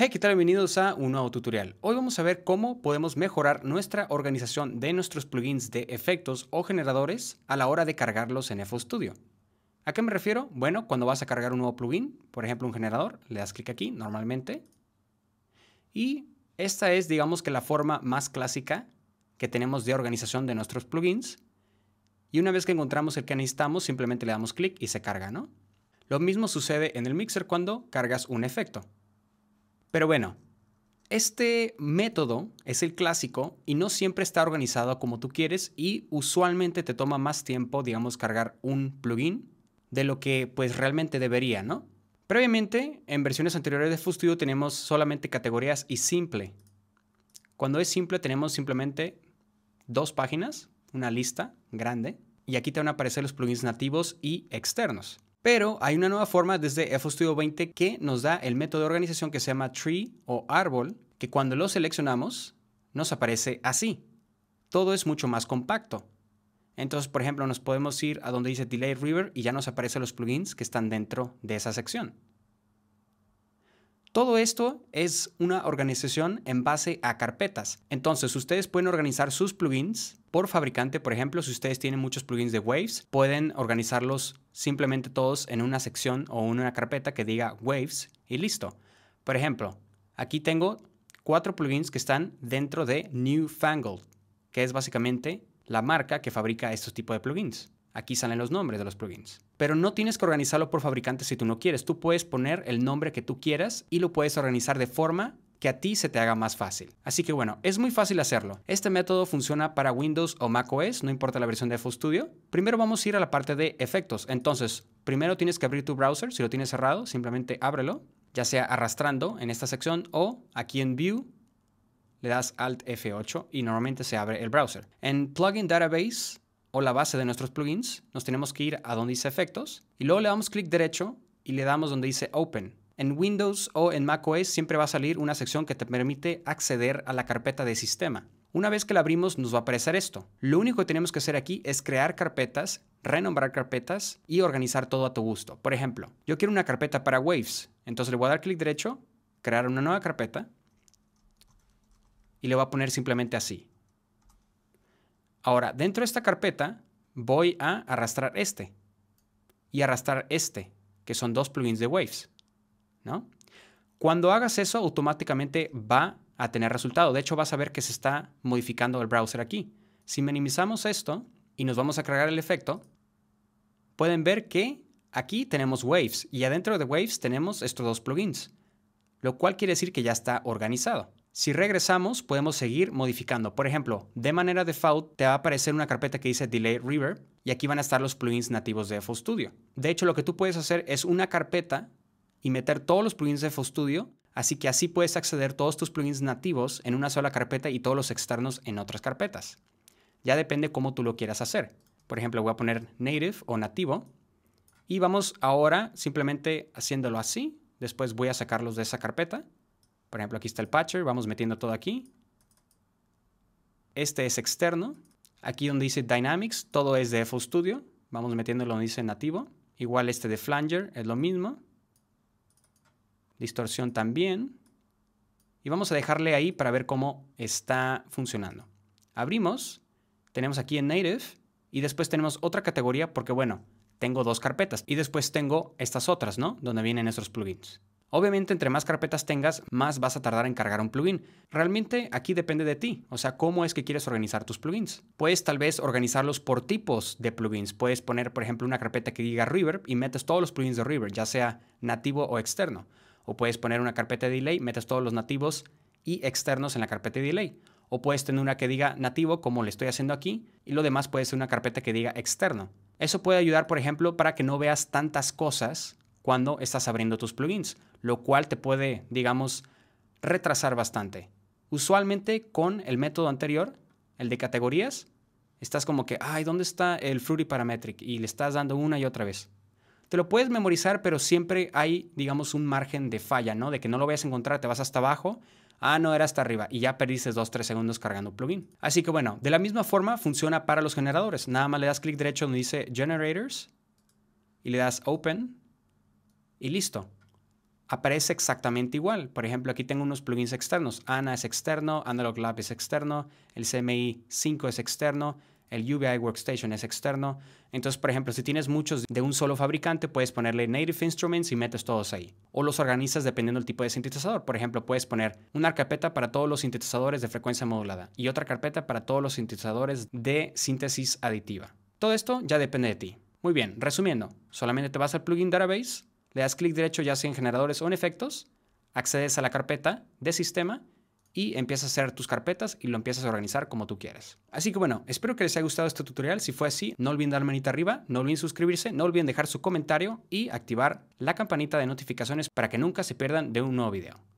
Hey, ¿qué tal? Bienvenidos a un nuevo tutorial. Hoy vamos a ver cómo podemos mejorar nuestra organización de nuestros plugins de efectos o generadores a la hora de cargarlos en FO Studio. ¿A qué me refiero? Bueno, cuando vas a cargar un nuevo plugin, por ejemplo un generador, le das clic aquí normalmente. Y esta es, digamos que la forma más clásica que tenemos de organización de nuestros plugins. Y una vez que encontramos el que necesitamos, simplemente le damos clic y se carga, ¿no? Lo mismo sucede en el mixer cuando cargas un efecto. Pero bueno, este método es el clásico y no siempre está organizado como tú quieres y usualmente te toma más tiempo, digamos, cargar un plugin de lo que pues realmente debería, ¿no? Previamente, en versiones anteriores de Fustudio tenemos solamente categorías y simple. Cuando es simple tenemos simplemente dos páginas, una lista grande, y aquí te van a aparecer los plugins nativos y externos. Pero hay una nueva forma desde FStudio 20 que nos da el método de organización que se llama tree o árbol, que cuando lo seleccionamos nos aparece así. Todo es mucho más compacto. Entonces, por ejemplo, nos podemos ir a donde dice Delay River y ya nos aparecen los plugins que están dentro de esa sección. Todo esto es una organización en base a carpetas. Entonces, ustedes pueden organizar sus plugins por fabricante. Por ejemplo, si ustedes tienen muchos plugins de Waves, pueden organizarlos simplemente todos en una sección o en una carpeta que diga Waves y listo. Por ejemplo, aquí tengo cuatro plugins que están dentro de Newfangled, que es básicamente la marca que fabrica estos tipos de plugins. Aquí salen los nombres de los plugins pero no tienes que organizarlo por fabricante si tú no quieres. Tú puedes poner el nombre que tú quieras y lo puedes organizar de forma que a ti se te haga más fácil. Así que bueno, es muy fácil hacerlo. Este método funciona para Windows o macOS, no importa la versión de Studio. Primero vamos a ir a la parte de efectos. Entonces, primero tienes que abrir tu browser. Si lo tienes cerrado, simplemente ábrelo, ya sea arrastrando en esta sección o aquí en View, le das Alt F8 y normalmente se abre el browser. En Plugin Database o la base de nuestros plugins, nos tenemos que ir a donde dice efectos y luego le damos clic derecho y le damos donde dice Open. En Windows o en macOS siempre va a salir una sección que te permite acceder a la carpeta de sistema. Una vez que la abrimos nos va a aparecer esto. Lo único que tenemos que hacer aquí es crear carpetas, renombrar carpetas y organizar todo a tu gusto. Por ejemplo, yo quiero una carpeta para Waves, entonces le voy a dar clic derecho, crear una nueva carpeta y le voy a poner simplemente así, Ahora, dentro de esta carpeta voy a arrastrar este y arrastrar este, que son dos plugins de Waves. ¿no? Cuando hagas eso, automáticamente va a tener resultado. De hecho, vas a ver que se está modificando el browser aquí. Si minimizamos esto y nos vamos a cargar el efecto, pueden ver que aquí tenemos Waves y adentro de Waves tenemos estos dos plugins, lo cual quiere decir que ya está organizado. Si regresamos, podemos seguir modificando. Por ejemplo, de manera default te va a aparecer una carpeta que dice Delay River y aquí van a estar los plugins nativos de Studio. De hecho, lo que tú puedes hacer es una carpeta y meter todos los plugins de Studio, así que así puedes acceder todos tus plugins nativos en una sola carpeta y todos los externos en otras carpetas. Ya depende cómo tú lo quieras hacer. Por ejemplo, voy a poner native o nativo y vamos ahora simplemente haciéndolo así. Después voy a sacarlos de esa carpeta por ejemplo, aquí está el patcher, vamos metiendo todo aquí. Este es externo. Aquí donde dice Dynamics, todo es de Studio. Vamos metiéndolo donde dice nativo. Igual este de Flanger es lo mismo. Distorsión también. Y vamos a dejarle ahí para ver cómo está funcionando. Abrimos. Tenemos aquí en Native. Y después tenemos otra categoría porque, bueno, tengo dos carpetas. Y después tengo estas otras, ¿no? Donde vienen estos plugins. Obviamente, entre más carpetas tengas, más vas a tardar en cargar un plugin. Realmente aquí depende de ti, o sea, cómo es que quieres organizar tus plugins. Puedes tal vez organizarlos por tipos de plugins. Puedes poner, por ejemplo, una carpeta que diga River y metes todos los plugins de River, ya sea nativo o externo. O puedes poner una carpeta de delay, metes todos los nativos y externos en la carpeta de delay. O puedes tener una que diga nativo, como le estoy haciendo aquí, y lo demás puede ser una carpeta que diga externo. Eso puede ayudar, por ejemplo, para que no veas tantas cosas cuando estás abriendo tus plugins, lo cual te puede, digamos, retrasar bastante. Usualmente con el método anterior, el de categorías, estás como que, ay, ¿dónde está el Fruity Parametric? Y le estás dando una y otra vez. Te lo puedes memorizar, pero siempre hay, digamos, un margen de falla, ¿no? De que no lo vayas a encontrar, te vas hasta abajo, ah, no, era hasta arriba, y ya perdiste dos, 3 segundos cargando plugin. Así que bueno, de la misma forma funciona para los generadores. Nada más le das clic derecho donde dice Generators y le das Open y listo. Aparece exactamente igual. Por ejemplo, aquí tengo unos plugins externos. ANA es externo, Analog Lab es externo, el CMI 5 es externo, el UBI Workstation es externo. Entonces, por ejemplo, si tienes muchos de un solo fabricante, puedes ponerle Native Instruments y metes todos ahí. O los organizas dependiendo del tipo de sintetizador. Por ejemplo, puedes poner una carpeta para todos los sintetizadores de frecuencia modulada y otra carpeta para todos los sintetizadores de síntesis aditiva. Todo esto ya depende de ti. Muy bien, resumiendo, solamente te vas al plugin database, le das clic derecho ya sea en generadores o en efectos, accedes a la carpeta de sistema y empiezas a hacer tus carpetas y lo empiezas a organizar como tú quieres. Así que bueno, espero que les haya gustado este tutorial. Si fue así, no olviden dar manita arriba, no olviden suscribirse, no olviden dejar su comentario y activar la campanita de notificaciones para que nunca se pierdan de un nuevo video.